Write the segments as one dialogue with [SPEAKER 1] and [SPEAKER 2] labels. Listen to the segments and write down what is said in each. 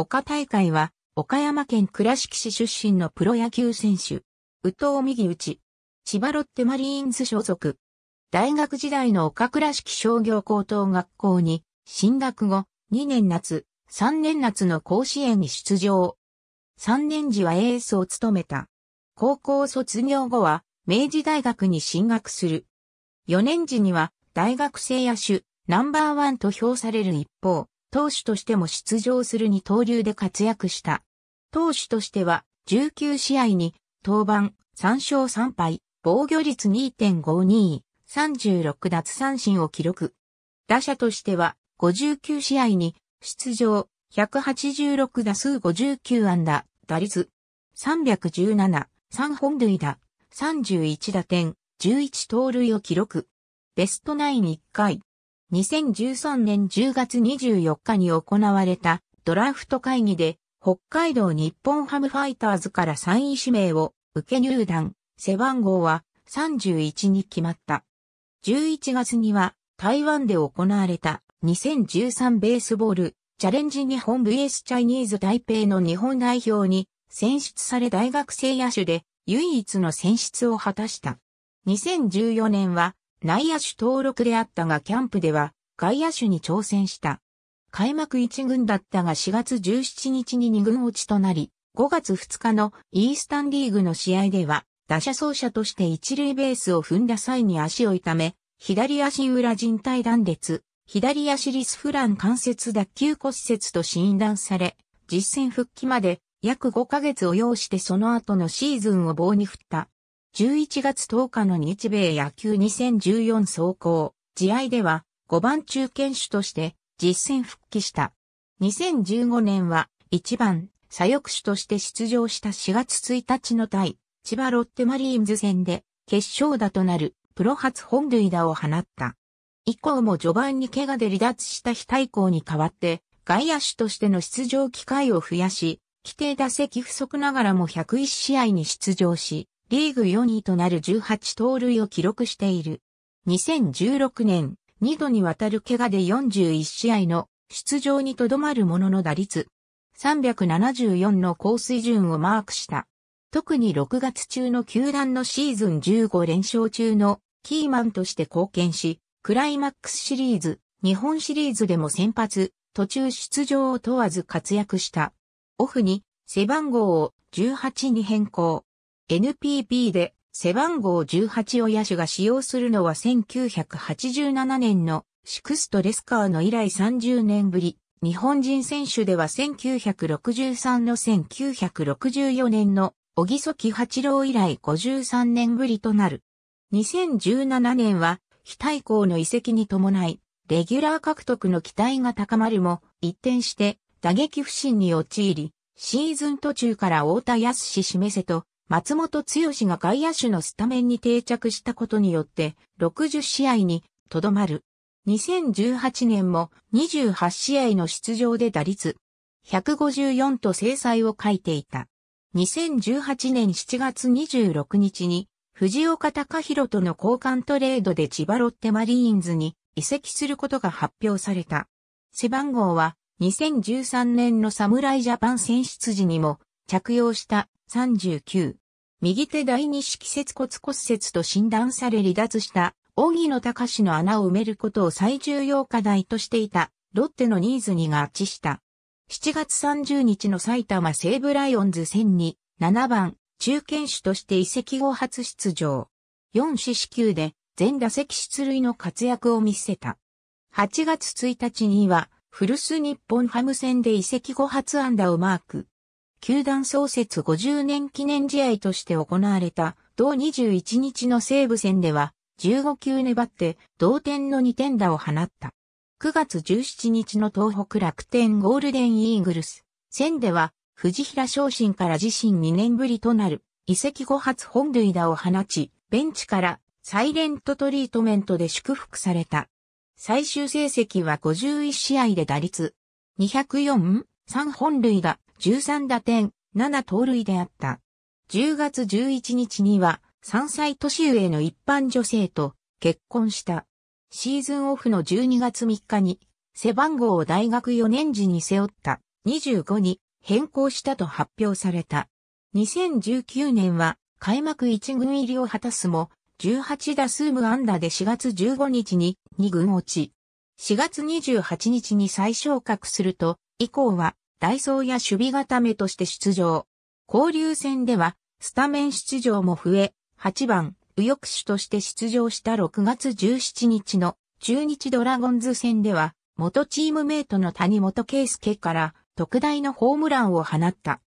[SPEAKER 1] 岡大会は、岡山県倉敷市出身のプロ野球選手、宇藤右内、千葉ロッテマリーンズ所属。大学時代の岡倉敷商業高等学校に、進学後、2年夏、3年夏の甲子園に出場。3年時はエースを務めた。高校卒業後は、明治大学に進学する。4年時には、大学生野手、ナンバーワンと評される一方、投手としても出場する二刀流で活躍した。投手としては、19試合に、登板、3勝3敗、防御率2.52、36奪三振を記録。打者としては、59試合に、出場、186打数59安打、打率、317、3本塁打、31打点、11盗塁を記録。ベストナイン1回、2013年10月24日に行われたドラフト会議で北海道日本ハムファイターズから3位指名を受け入団、背番号は31に決まった。11月には台湾で行われた2013ベースボールチャレンジ日本 VS チャイニーズ台北の日本代表に選出され大学生野手で唯一の選出を果たした。2014年は内野手登録であったがキャンプでは外野手に挑戦した。開幕1軍だったが4月17日に2軍落ちとなり、5月2日のイースタンリーグの試合では、打者走者として一塁ベースを踏んだ際に足を痛め、左足裏人体断裂、左足リスフラン関節脱臼骨折と診断され、実戦復帰まで約5ヶ月を要してその後のシーズンを棒に振った。11月10日の日米野球2014走行、試合では5番中堅手として実戦復帰した。2015年は1番左翼手として出場した4月1日の対千葉ロッテマリーンズ戦で決勝打となるプロ初本塁打を放った。以降も序盤に怪我で離脱した非対抗に代わって外野手としての出場機会を増やし、規定打席不足ながらも101試合に出場し、リーグ4位となる18盗塁を記録している。2016年、2度にわたる怪我で41試合の出場にとどまるものの打率374の高水準をマークした。特に6月中の球団のシーズン15連勝中のキーマンとして貢献し、クライマックスシリーズ、日本シリーズでも先発、途中出場を問わず活躍した。オフに背番号を18に変更。NPB で背番号18を野手が使用するのは1987年のシクストレスカーの以来30年ぶり、日本人選手では1963の1964年の小木曽木八郎以来53年ぶりとなる。2017年は非対抗の移籍に伴い、レギュラー獲得の期待が高まるも、一転して打撃不振に陥り、シーズン途中から太田康史示せと松本剛が外野手のスタメンに定着したことによって、60試合にとどまる。2018年も28試合の出場で打率154と制裁を書いていた。2018年7月26日に藤岡隆弘との交換トレードで千葉ロッテマリーンズに移籍することが発表された。背番号は2013年の侍ジャパン選出時にも着用した、39。右手第二式節骨骨折と診断され離脱した、荻野隆の穴を埋めることを最重要課題としていた、ロッテのニーズに合致した。7月30日の埼玉西武ライオンズ戦に、7番、中堅手として移籍後初出場。4四死球で、全打席出塁の活躍を見せた。8月1日には、古巣日本ハム戦で移籍後初安打をマーク。球団創設50年記念試合として行われた同21日の西武戦では15球粘って同点の2点打を放った。9月17日の東北楽天ゴールデンイーグルス戦では藤平昇進から自身2年ぶりとなる移籍後初本塁打を放ち、ベンチからサイレントトリートメントで祝福された。最終成績は51試合で打率 204?3 本塁打13打点、7盗塁であった。10月11日には3歳年上の一般女性と結婚した。シーズンオフの12月3日に背番号を大学4年時に背負った25に変更したと発表された。2019年は開幕1軍入りを果たすも18打数無安打で4月15日に2軍落ち。4月28日に再昇格すると、以降はソーや守備固めとして出場。交流戦では、スタメン出場も増え、8番、右翼手として出場した6月17日の中日ドラゴンズ戦では、元チームメイトの谷本圭介から特大のホームランを放った。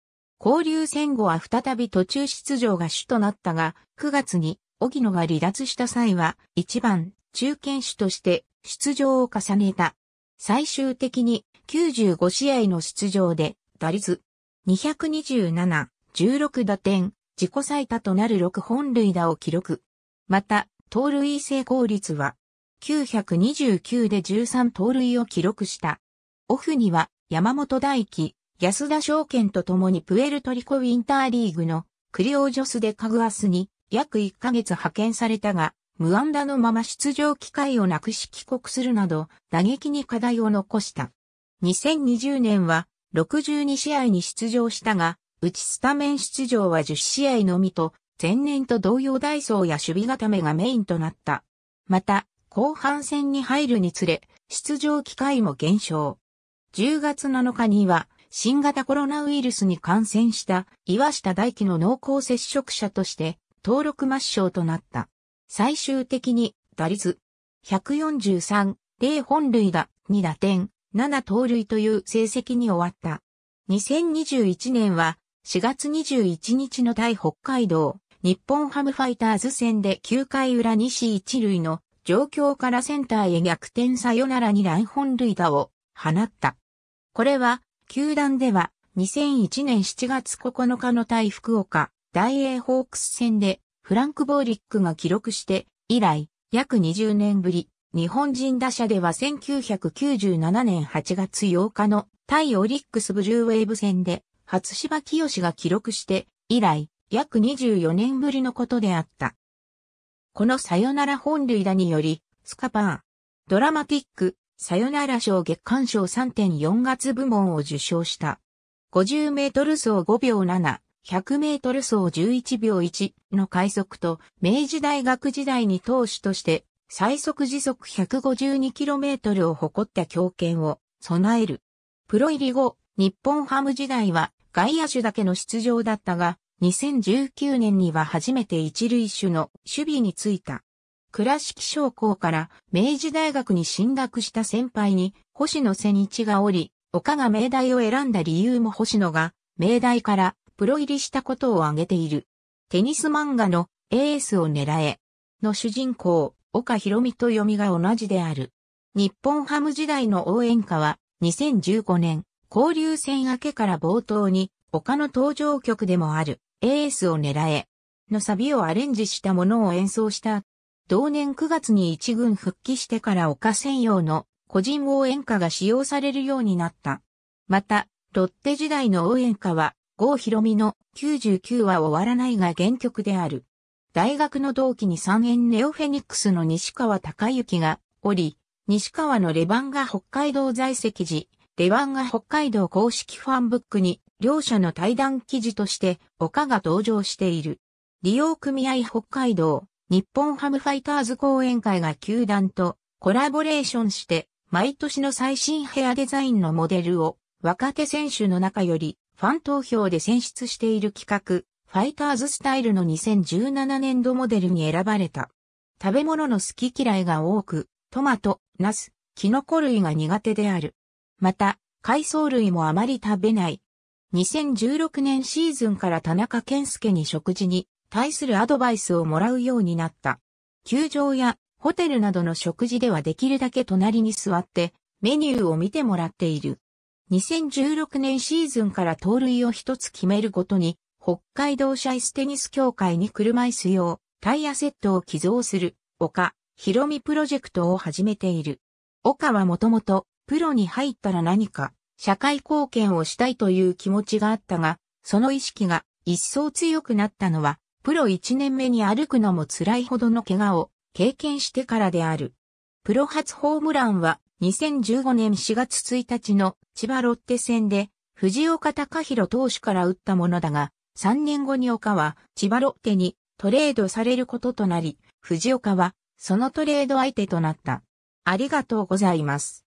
[SPEAKER 1] 交流戦後は再び途中出場が主となったが、9月に荻野が離脱した際は、1番、中堅手として出場を重ねた。最終的に95試合の出場で、打率227、16打点、自己最多となる6本塁打を記録。また、盗塁成功率は、929で13盗塁を記録した。オフには、山本大輝、安田証券と共にプエルトリコウィンターリーグのクリオジョスでカグアスに約1ヶ月派遣されたが、無安打のまま出場機会をなくし帰国するなど、打撃に課題を残した。2020年は62試合に出場したが、うちスタメン出場は10試合のみと、前年と同様ダイソーや守備固めがメインとなった。また、後半戦に入るにつれ、出場機会も減少。10月7日には、新型コロナウイルスに感染した岩下大輝の濃厚接触者として、登録抹消となった。最終的に、打率、143、0本塁打、2打点、7盗塁という成績に終わった。2021年は4月21日の対北海道日本ハムファイターズ戦で9回裏西一塁の状況からセンターへ逆転さよならに乱本塁打を放った。これは球団では2001年7月9日の対福岡大英ホークス戦でフランク・ボーリックが記録して以来約20年ぶり日本人打者では1997年8月8日の対オリックスブルーウェーブ戦で初芝清が記録して以来約24年ぶりのことであった。このサヨナラ本塁打によりスカパードラマティックサヨナラ賞月間賞3.4月部門を受賞した。50メートル走5秒7、100メートル走11秒1の快速と明治大学時代に投手として最速時速 152km を誇った強肩を備える。プロ入り後、日本ハム時代は外野手だけの出場だったが、2019年には初めて一塁手の守備についた。倉敷商工から明治大学に進学した先輩に星野千一がおり、岡が明大を選んだ理由も星野が明大からプロ入りしたことを挙げている。テニス漫画のエースを狙えの主人公、岡博美と読みが同じである。日本ハム時代の応援歌は、2015年、交流戦明けから冒頭に、岡の登場曲でもある、エースを狙え、のサビをアレンジしたものを演奏した。同年9月に一軍復帰してから岡専用の個人応援歌が使用されるようになった。また、ロッテ時代の応援歌は、郷ひろみの99は終わらないが原曲である。大学の同期に三円ネオフェニックスの西川隆之がおり、西川のレバンガ北海道在籍時、レバンガ北海道公式ファンブックに両者の対談記事として岡が登場している。利用組合北海道日本ハムファイターズ講演会が球団とコラボレーションして毎年の最新ヘアデザインのモデルを若手選手の中よりファン投票で選出している企画ファイターズスタイルの2017年度モデルに選ばれた。食べ物の好き嫌いが多く、トマト、ナス、キノコ類が苦手である。また、海藻類もあまり食べない。2016年シーズンから田中健介に食事に対するアドバイスをもらうようになった。球場やホテルなどの食事ではできるだけ隣に座ってメニューを見てもらっている。2016年シーズンから盗塁を一つ決めるごとに北海道車椅子テニス協会に車椅子用タイヤセットを寄贈する岡広美プロジェクトを始めている。岡はもともとプロに入ったら何か社会貢献をしたいという気持ちがあったが、その意識が一層強くなったのは、プロ1年目に歩くのも辛いほどの怪我を経験してからである。プロ初ホームランは2015年4月1日の千葉ロッテ戦で藤岡隆弘投手から打ったものだが、3年後に岡は千葉ロッテにトレードされることとなり、藤岡はそのトレード相手となった。ありがとうございます。